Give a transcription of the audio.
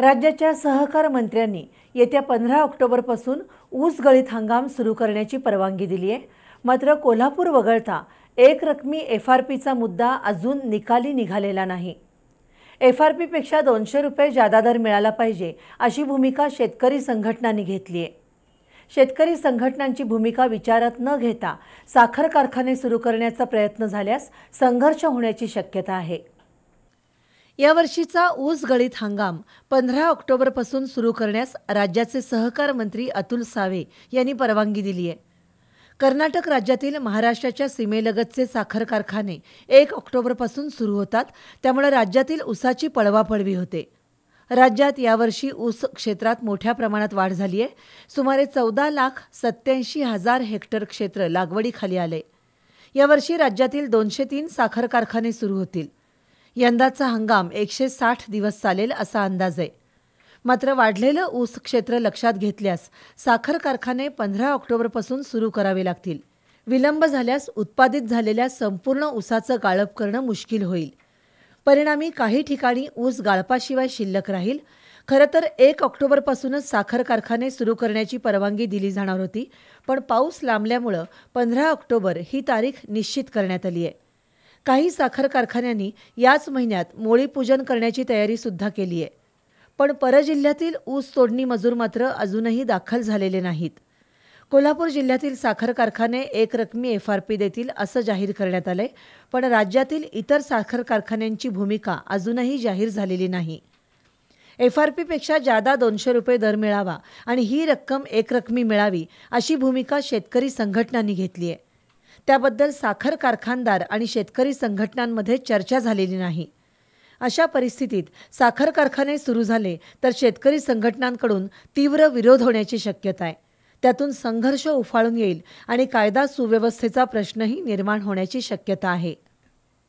राज्याच्या सहकार मंत्र्यांनी येत्या पंधरा ऑक्टोबरपासून ऊस गळीत हंगाम सुरू करण्याची परवानगी दिली आहे मात्र कोल्हापूर वगळता एक रकमी एफ आर पीचा मुद्दा अजून निकाली निघालेला नाही एफ आर पीपेक्षा दोनशे रुपये जादा दर मिळाला पाहिजे अशी भूमिका शेतकरी संघटनांनी घेतली आहे शेतकरी संघटनांची भूमिका विचारात न घेता साखर कारखाने सुरू करण्याचा प्रयत्न झाल्यास संघर्ष होण्याची शक्यता आहे यावर्षीचा ऊस गळीत हंगाम पंधरा ऑक्टोबरपासून सुरू करण्यास राज्याचे सहकार मंत्री अतुल सावे यांनी परवानगी दिली आहे कर्नाटक राज्यातील महाराष्ट्राच्या सीमेलगतचे साखर कारखाने एक ऑक्टोबरपासून सुरू होतात त्यामुळे राज्यातील ऊसाची पळवापळवी होते राज्यात यावर्षी ऊस क्षेत्रात मोठ्या प्रमाणात वाढ झाली आहे सुमारे चौदा लाख सत्याऐंशी हजार हेक्टर क्षेत्र लागवडीखाली आले यावर्षी राज्यातील दोनशे तीन साखर कारखाने सुरू होतील यंदाचा हंगाम एकशे साठ दिवस चालेल असा अंदाज आहे मात्र वाढलेलं ऊस क्षेत्र लक्षात घेतल्यास साखर कारखाने पंधरा ऑक्टोबरपासून सुरू करावे लागतील विलंब झाल्यास उत्पादित झालेल्या संपूर्ण ऊसाचं गाळप करणं मुश्किल होईल परिणामी काही ठिकाणी ऊस गाळपाशिवाय शिल्लक राहील खरं तर एक ऑक्टोबरपासूनच साखर कारखाने सुरू करण्याची परवानगी दिली जाणार होती पण पाऊस लांबल्यामुळं पंधरा ऑक्टोबर ही तारीख निश्चित करण्यात आली आहे काही साखर कारखान्यांनी याच महिन्यात मोळी पूजन करण्याची तयारी सुद्धा केली आहे पण परजिल्ह्यातील ऊस तोडणी मजूर मात्र अजूनही दाखल झालेले नाहीत कोल्हापूर जिल्ह्यातील साखर कारखाने एक रकमी एफ आर पी देतील असं जाहीर करण्यात आलंय पण राज्यातील इतर साखर कारखान्यांची भूमिका अजूनही जाहीर झालेली नाही एफ आर पीपेक्षा जादा दोनशे रुपये दर मिळावा आणि ही रक्कम एकरकमी मिळावी अशी भूमिका शेतकरी संघटनांनी घेतली आहे त्याबद्दल साखर कारखानदार आणि शेतकरी संघटनांमध्ये चर्चा झालेली नाही अशा परिस्थितीत साखर कारखाने सुरू झाले तर शेतकरी संघटनांकडून तीव्र विरोध होण्याची शक्यता आहे त्यातून संघर्ष उफाळून येईल आणि कायदा सुव्यवस्थेचा प्रश्नही निर्माण होण्याची शक्यता आहे